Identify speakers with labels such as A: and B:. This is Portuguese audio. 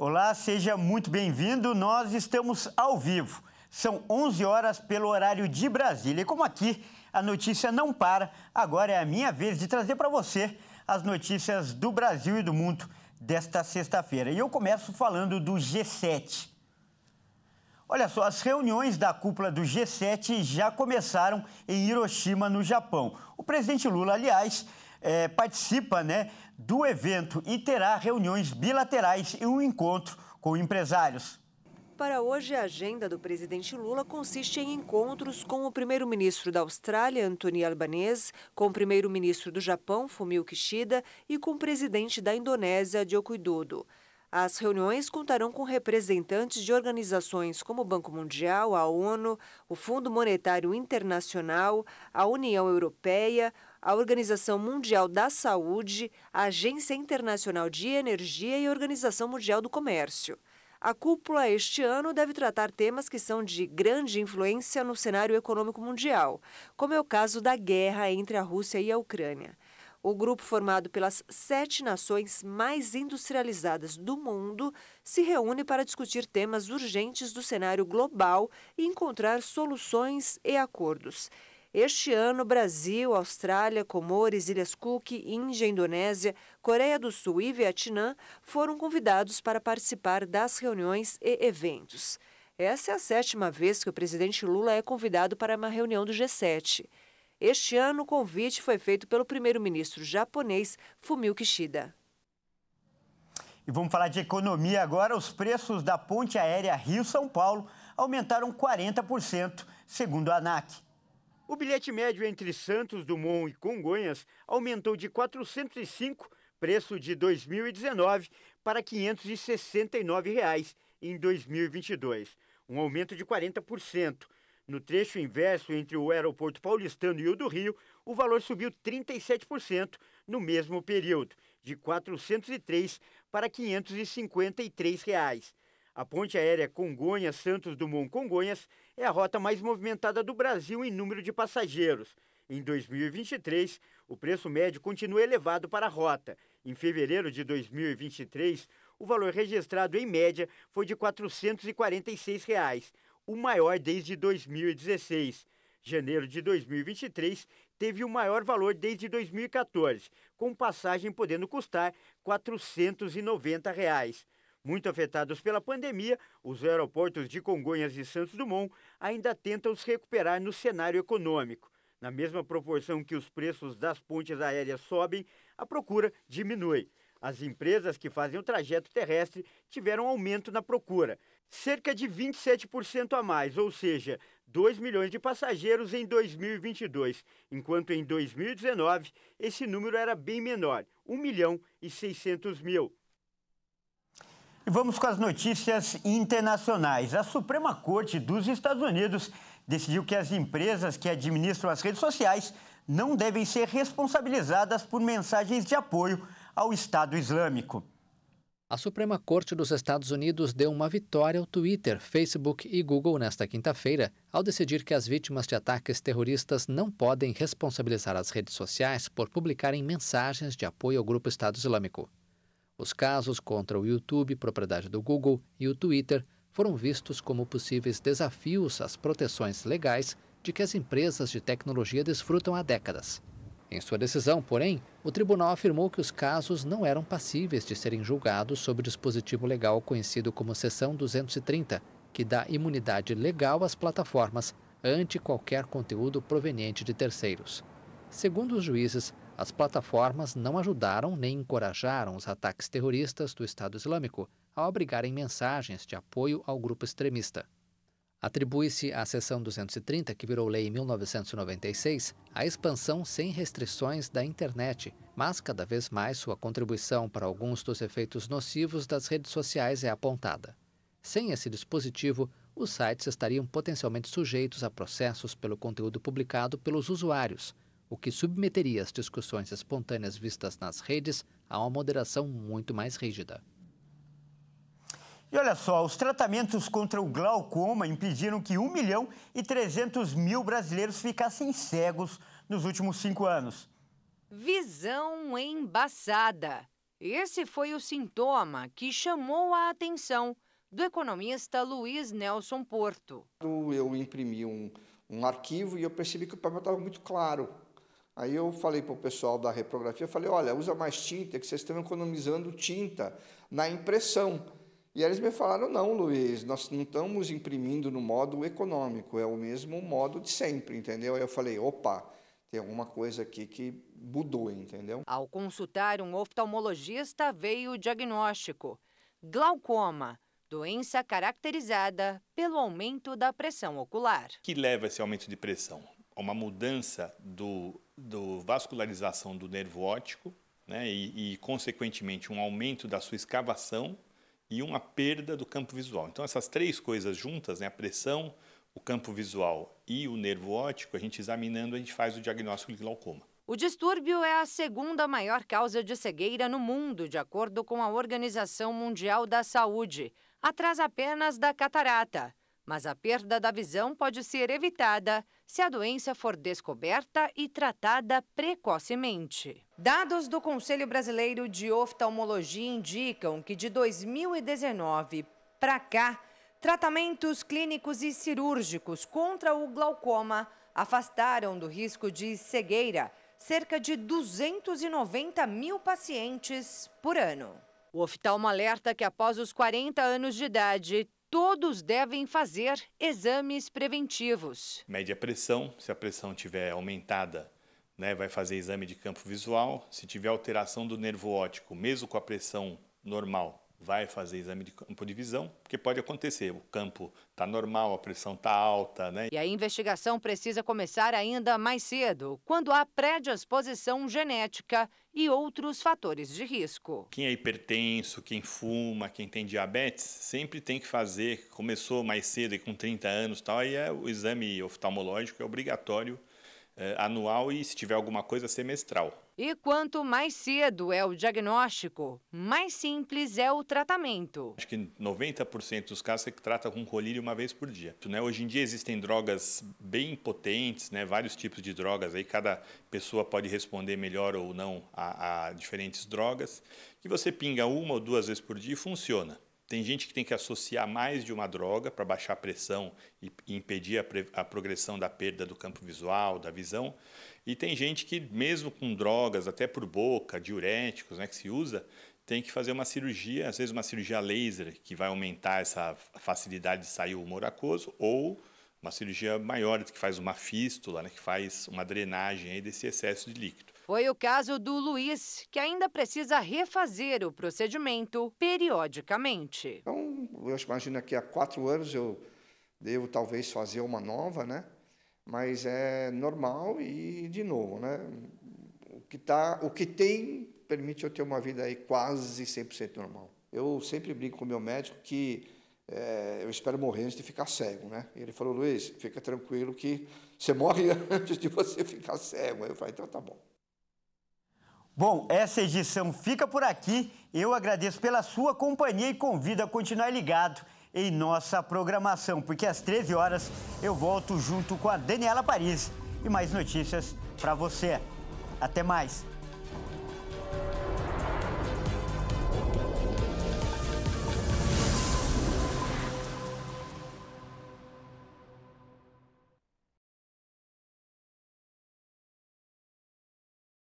A: Olá, seja muito bem-vindo. Nós estamos ao vivo. São 11 horas pelo horário de Brasília. E como aqui a notícia não para, agora é a minha vez de trazer para você as notícias do Brasil e do mundo desta sexta-feira. E eu começo falando do G7. Olha só, as reuniões da cúpula do G7 já começaram em Hiroshima, no Japão. O presidente Lula, aliás, é, participa né, do evento e terá reuniões bilaterais e um encontro com empresários.
B: Para hoje, a agenda do presidente Lula consiste em encontros com o primeiro-ministro da Austrália, Antony Albanese, com o primeiro-ministro do Japão, Fumio Kishida, e com o presidente da Indonésia, Joko Widodo. As reuniões contarão com representantes de organizações como o Banco Mundial, a ONU, o Fundo Monetário Internacional, a União Europeia, a Organização Mundial da Saúde, a Agência Internacional de Energia e a Organização Mundial do Comércio. A cúpula este ano deve tratar temas que são de grande influência no cenário econômico mundial, como é o caso da guerra entre a Rússia e a Ucrânia. O grupo, formado pelas sete nações mais industrializadas do mundo, se reúne para discutir temas urgentes do cenário global e encontrar soluções e acordos. Este ano, Brasil, Austrália, Comores, Ilhas Cook, Índia, Indonésia, Coreia do Sul e Vietnã foram convidados para participar das reuniões e eventos. Essa é a sétima vez que o presidente Lula é convidado para uma reunião do G7. Este ano, o convite foi feito pelo primeiro-ministro japonês Fumio Kishida.
A: E vamos falar de economia agora. Os preços da ponte aérea Rio-São Paulo aumentaram 40%, segundo a ANAC. O bilhete médio entre Santos Dumont e Congonhas aumentou de 405, preço de 2019, para R$ 569 reais em 2022, um aumento de 40%. No trecho inverso entre o aeroporto paulistano e o do Rio, o valor subiu 37% no mesmo período, de 403 para 553 reais. A ponte aérea Congonhas-Santos Dumont-Congonhas é a rota mais movimentada do Brasil em número de passageiros. Em 2023, o preço médio continua elevado para a rota. Em fevereiro de 2023, o valor registrado em média foi de R$ 446, reais, o maior desde 2016. Janeiro de 2023 teve o maior valor desde 2014, com passagem podendo custar R$ 490. Reais. Muito afetados pela pandemia, os aeroportos de Congonhas e Santos Dumont ainda tentam se recuperar no cenário econômico. Na mesma proporção que os preços das pontes aéreas sobem, a procura diminui. As empresas que fazem o trajeto terrestre tiveram aumento na procura, cerca de 27% a mais, ou seja, 2 milhões de passageiros em 2022, enquanto em 2019 esse número era bem menor, 1 milhão e 600 mil. E vamos com as notícias internacionais. A Suprema Corte dos Estados Unidos decidiu que as empresas que administram as redes sociais não devem ser responsabilizadas por mensagens de apoio ao Estado Islâmico. A Suprema Corte dos Estados Unidos deu uma vitória ao Twitter, Facebook
C: e Google nesta quinta-feira, ao decidir que as vítimas de ataques terroristas não podem responsabilizar as redes sociais por publicarem mensagens de apoio ao grupo Estado Islâmico. Os casos contra o YouTube, propriedade do Google, e o Twitter foram vistos como possíveis desafios às proteções legais de que as empresas de tecnologia desfrutam há décadas. Em sua decisão, porém, o tribunal afirmou que os casos não eram passíveis de serem julgados sob o dispositivo legal conhecido como Seção 230, que dá imunidade legal às plataformas ante qualquer conteúdo proveniente de terceiros. Segundo os juízes, as plataformas não ajudaram nem encorajaram os ataques terroristas do Estado Islâmico ao obrigarem mensagens de apoio ao grupo extremista. Atribui-se à Seção 230, que virou lei em 1996, a expansão sem restrições da internet, mas cada vez mais sua contribuição para alguns dos efeitos nocivos das redes sociais é apontada. Sem esse dispositivo, os sites estariam potencialmente sujeitos a processos pelo conteúdo publicado pelos usuários, o que submeteria as discussões espontâneas vistas nas redes a uma moderação muito mais rígida.
A: E olha só, os tratamentos contra o glaucoma impediram que 1 milhão e 300 mil brasileiros ficassem cegos nos últimos cinco anos.
D: Visão embaçada. Esse foi o sintoma que chamou a atenção do economista Luiz Nelson Porto.
E: Eu imprimi um, um arquivo e eu percebi que o papel estava muito claro. Aí eu falei para o pessoal da reprografia, falei, olha, usa mais tinta, que vocês estão economizando tinta na impressão. E eles me falaram: não, Luiz, nós não estamos imprimindo no modo econômico, é o mesmo modo de sempre, entendeu? Aí eu falei: opa, tem alguma
D: coisa aqui que mudou, entendeu? Ao consultar um oftalmologista, veio o diagnóstico: glaucoma doença caracterizada pelo aumento da pressão ocular.
E: O que leva esse aumento de pressão? uma mudança do, do vascularização do nervo óptico né, e, e, consequentemente, um aumento da sua escavação e uma perda do campo visual. Então, essas três coisas juntas, né, a pressão, o campo visual e o nervo óptico, a gente examinando, a gente faz o diagnóstico de glaucoma.
D: O distúrbio é a segunda maior causa de cegueira no mundo, de acordo com a Organização Mundial da Saúde. Atrás apenas da catarata mas a perda da visão pode ser evitada se a doença for descoberta e tratada precocemente. Dados do Conselho Brasileiro de Oftalmologia indicam que de 2019 para cá, tratamentos clínicos e cirúrgicos contra o glaucoma afastaram do risco de cegueira cerca de 290 mil pacientes por ano. O oftalmo alerta que após os 40 anos de idade, todos devem fazer exames preventivos.
E: Mede a pressão, se a pressão tiver aumentada, né, vai fazer exame de campo visual. Se tiver alteração do nervo óptico, mesmo com a pressão normal, vai fazer exame de campo de visão, porque pode acontecer, o campo está normal,
D: a pressão está alta, né? E a investigação precisa começar ainda mais cedo, quando há predisposição genética e outros fatores de risco.
E: Quem é hipertenso, quem fuma, quem tem diabetes, sempre tem que fazer, começou mais cedo e com 30 anos tal, aí é, o exame oftalmológico é obrigatório é, anual e, se tiver alguma coisa, semestral.
D: E quanto mais cedo é o diagnóstico, mais simples é o tratamento.
E: Acho que 90% dos casos você trata com colírio uma vez por dia. Né? Hoje em dia existem drogas bem potentes, né? vários tipos de drogas, aí cada pessoa pode responder melhor ou não a, a diferentes drogas, que você pinga uma ou duas vezes por dia e funciona. Tem gente que tem que associar mais de uma droga para baixar a pressão e, impedir a, a, progressão da perda do campo visual, da visão. E tem gente que, mesmo com drogas, até por boca, diuréticos né, que se usa, tem que fazer uma cirurgia, às vezes uma cirurgia laser, que vai aumentar essa facilidade de sair o humor aquoso, ou uma cirurgia maior, que faz uma fístula, né, que faz uma drenagem desse excesso de líquido.
D: Foi o caso do Luiz, que ainda precisa refazer o procedimento periodicamente. Então,
E: eu imagino que há quatro anos eu devo talvez fazer uma nova, né? Mas é normal e de novo, né? O que, tá, o que tem permite eu ter uma vida aí quase 100% normal. Eu sempre brinco com o meu médico que é, eu espero morrer antes de ficar cego, né? Ele falou, Luiz, fica tranquilo que você morre antes de você ficar cego. Eu falei, então tá bom.
A: Bom, essa edição fica por aqui. Eu agradeço pela sua companhia e convido a continuar ligado em nossa programação, porque às 13 horas eu volto junto com a Daniela Paris e mais notícias para você. Até mais!